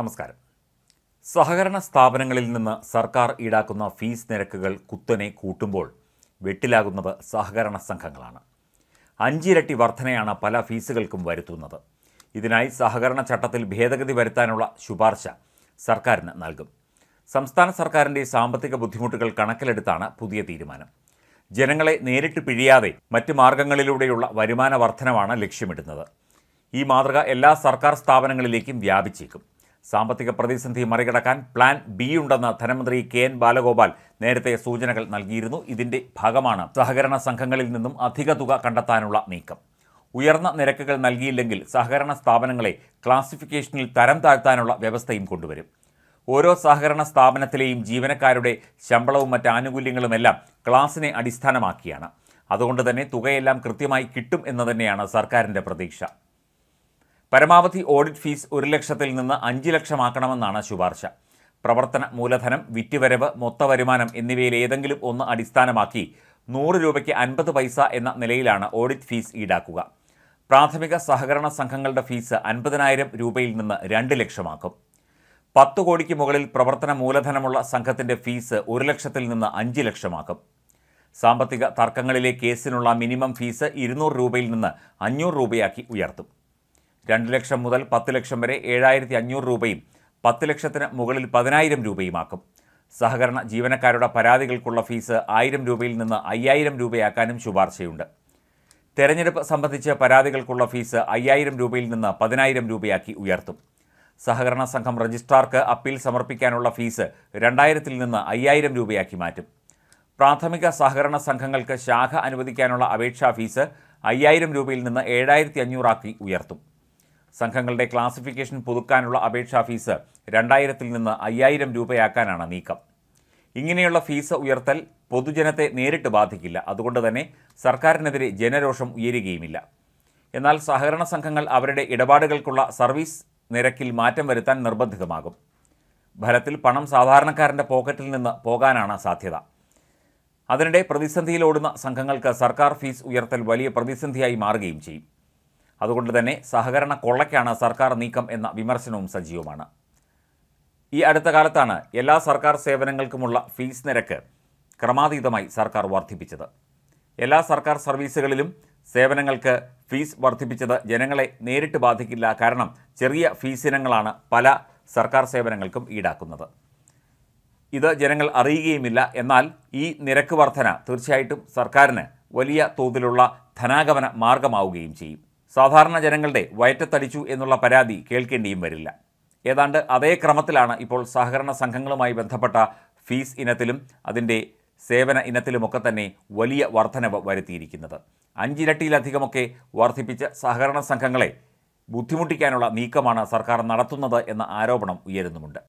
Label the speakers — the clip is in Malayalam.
Speaker 1: നമസ്കാരം സഹകരണ സ്ഥാപനങ്ങളിൽ നിന്ന് സർക്കാർ ഈടാക്കുന്ന ഫീസ് നിരക്കുകൾ കുത്തനെ കൂട്ടുമ്പോൾ വെട്ടിലാകുന്നത് സഹകരണ സംഘങ്ങളാണ് അഞ്ചിരട്ടി വർധനയാണ് പല ഫീസുകൾക്കും വരുത്തുന്നത് ഇതിനായി സഹകരണ ചട്ടത്തിൽ ഭേദഗതി വരുത്താനുള്ള ശുപാർശ സർക്കാരിന് നൽകും സംസ്ഥാന സർക്കാരിൻ്റെ സാമ്പത്തിക ബുദ്ധിമുട്ടുകൾ കണക്കിലെടുത്താണ് പുതിയ തീരുമാനം ജനങ്ങളെ നേരിട്ട് പിഴിയാതെ മറ്റ് മാർഗങ്ങളിലൂടെയുള്ള വരുമാന വർധനമാണ് ലക്ഷ്യമിടുന്നത് ഈ മാതൃക എല്ലാ സർക്കാർ സ്ഥാപനങ്ങളിലേക്കും വ്യാപിച്ചേക്കും സാമ്പത്തിക പ്രതിസന്ധി മറികടക്കാൻ പ്ലാൻ ബി ഉണ്ടെന്ന് ധനമന്ത്രി കെ എൻ ബാലഗോപാൽ നേരത്തെ സൂചനകൾ നൽകിയിരുന്നു ഇതിന്റെ ഭാഗമാണ് സഹകരണ സംഘങ്ങളിൽ നിന്നും അധിക തുക കണ്ടെത്താനുള്ള നീക്കം ഉയർന്ന നിരക്കുകൾ നൽകിയില്ലെങ്കിൽ സഹകരണ സ്ഥാപനങ്ങളെ ക്ലാസിഫിക്കേഷനിൽ തരം താഴ്ത്താനുള്ള വ്യവസ്ഥയും കൊണ്ടുവരും ഓരോ സഹകരണ സ്ഥാപനത്തിലെയും ജീവനക്കാരുടെ ശമ്പളവും മറ്റ് ആനുകൂല്യങ്ങളുമെല്ലാം ക്ലാസിനെ അടിസ്ഥാനമാക്കിയാണ് അതുകൊണ്ട് തന്നെ തുകയെല്ലാം കൃത്യമായി കിട്ടും എന്ന് തന്നെയാണ് സർക്കാരിൻ്റെ പ്രതീക്ഷ പരമാവധി ഓഡിറ്റ് ഫീസ് ഒരു ലക്ഷത്തിൽ നിന്ന് അഞ്ച് ലക്ഷമാക്കണമെന്നാണ് ശുപാർശ പ്രവർത്തന മൂലധനം വിറ്റുവരവ് മൊത്ത വരുമാനം എന്നിവയിൽ ഏതെങ്കിലും ഒന്ന് അടിസ്ഥാനമാക്കി നൂറ് രൂപയ്ക്ക് അൻപത് പൈസ എന്ന നിലയിലാണ് ഓഡിറ്റ് ഫീസ് ഈടാക്കുക പ്രാഥമിക സഹകരണ സംഘങ്ങളുടെ ഫീസ് അൻപതിനായിരം രൂപയിൽ നിന്ന് രണ്ട് ലക്ഷമാക്കും പത്ത് കോടിക്ക് മുകളിൽ പ്രവർത്തന മൂലധനമുള്ള സംഘത്തിൻ്റെ ഫീസ് ഒരു ലക്ഷത്തിൽ നിന്ന് അഞ്ച് ലക്ഷമാക്കും സാമ്പത്തിക തർക്കങ്ങളിലെ കേസിനുള്ള മിനിമം ഫീസ് ഇരുന്നൂറ് രൂപയിൽ നിന്ന് അഞ്ഞൂറ് രൂപയാക്കി ഉയർത്തും രണ്ട് ലക്ഷം മുതൽ പത്ത് ലക്ഷം വരെ ഏഴായിരത്തി അഞ്ഞൂറ് രൂപയും പത്ത് ലക്ഷത്തിന് മുകളിൽ പതിനായിരം രൂപയുമാക്കും സഹകരണ ജീവനക്കാരുടെ പരാതികൾക്കുള്ള ഫീസ് ആയിരം രൂപയിൽ നിന്ന് അയ്യായിരം രൂപയാക്കാനും ശുപാർശയുണ്ട് തെരഞ്ഞെടുപ്പ് സംബന്ധിച്ച് പരാതികൾക്കുള്ള ഫീസ് അയ്യായിരം രൂപയിൽ നിന്ന് പതിനായിരം രൂപയാക്കി ഉയർത്തും സഹകരണ സംഘം രജിസ്ട്രാർക്ക് അപ്പീൽ സമർപ്പിക്കാനുള്ള ഫീസ് രണ്ടായിരത്തിൽ നിന്ന് അയ്യായിരം രൂപയാക്കി മാറ്റും പ്രാഥമിക സഹകരണ സംഘങ്ങൾക്ക് ശാഖ അനുവദിക്കാനുള്ള അപേക്ഷാ ഫീസ് അയ്യായിരം രൂപയിൽ നിന്ന് ഏഴായിരത്തി അഞ്ഞൂറാക്കി ഉയർത്തും സംഘങ്ങളുടെ ക്ലാസിഫിക്കേഷൻ പുതുക്കാനുള്ള അപേക്ഷാ ഫീസ് രണ്ടായിരത്തിൽ നിന്ന് അയ്യായിരം രൂപയാക്കാനാണ് നീക്കം ഇങ്ങനെയുള്ള ഫീസ് ഉയർത്തൽ പൊതുജനത്തെ നേരിട്ട് ബാധിക്കില്ല അതുകൊണ്ട് തന്നെ സർക്കാരിനെതിരെ ജനരോഷം ഉയരുകയുമില്ല എന്നാൽ സഹകരണ സംഘങ്ങൾ അവരുടെ ഇടപാടുകൾക്കുള്ള സർവീസ് നിരക്കിൽ മാറ്റം വരുത്താൻ നിർബന്ധിതമാകും ഫലത്തിൽ പണം സാധാരണക്കാരൻ്റെ പോക്കറ്റിൽ നിന്ന് പോകാനാണ് സാധ്യത അതിനിടെ പ്രതിസന്ധിയിലോടുന്ന സംഘങ്ങൾക്ക് സർക്കാർ ഫീസ് ഉയർത്തൽ വലിയ പ്രതിസന്ധിയായി മാറുകയും ചെയ്യും അതുകൊണ്ട് തന്നെ സഹകരണ കൊള്ളയ്ക്കാണ് സർക്കാർ നീക്കം എന്ന വിമർശനവും സജീവമാണ് ഈ അടുത്ത കാലത്താണ് എല്ലാ സർക്കാർ സേവനങ്ങൾക്കുമുള്ള ഫീസ് നിരക്ക് ക്രമാതീതമായി സർക്കാർ വർദ്ധിപ്പിച്ചത് എല്ലാ സർക്കാർ സർവീസുകളിലും സേവനങ്ങൾക്ക് ഫീസ് വർദ്ധിപ്പിച്ചത് ജനങ്ങളെ നേരിട്ട് ബാധിക്കില്ല കാരണം ചെറിയ ഫീസ് ഇനങ്ങളാണ് പല സർക്കാർ സേവനങ്ങൾക്കും ഈടാക്കുന്നത് ഇത് ജനങ്ങൾ അറിയുകയുമില്ല എന്നാൽ ഈ നിരക്ക് വർധന തീർച്ചയായിട്ടും സർക്കാരിന് വലിയ തോതിലുള്ള ധനാഗമന മാർഗമാവുകയും ചെയ്യും സാധാരണ ജനങ്ങളുടെ വയറ്റത്തടിച്ചു എന്നുള്ള പരാതി കേൾക്കേണ്ടിയും വരില്ല ഏതാണ്ട് അതേ ക്രമത്തിലാണ് ഇപ്പോൾ സഹകരണ സംഘങ്ങളുമായി ബന്ധപ്പെട്ട ഫീസ് ഇനത്തിലും അതിൻ്റെ സേവന ഇനത്തിലുമൊക്കെ തന്നെ വലിയ വർധനവ് വരുത്തിയിരിക്കുന്നത് അഞ്ചിരട്ടിയിലധികമൊക്കെ വർദ്ധിപ്പിച്ച സഹകരണ സംഘങ്ങളെ ബുദ്ധിമുട്ടിക്കാനുള്ള നീക്കമാണ് സർക്കാർ നടത്തുന്നത് എന്ന ആരോപണം ഉയരുന്നുമുണ്ട്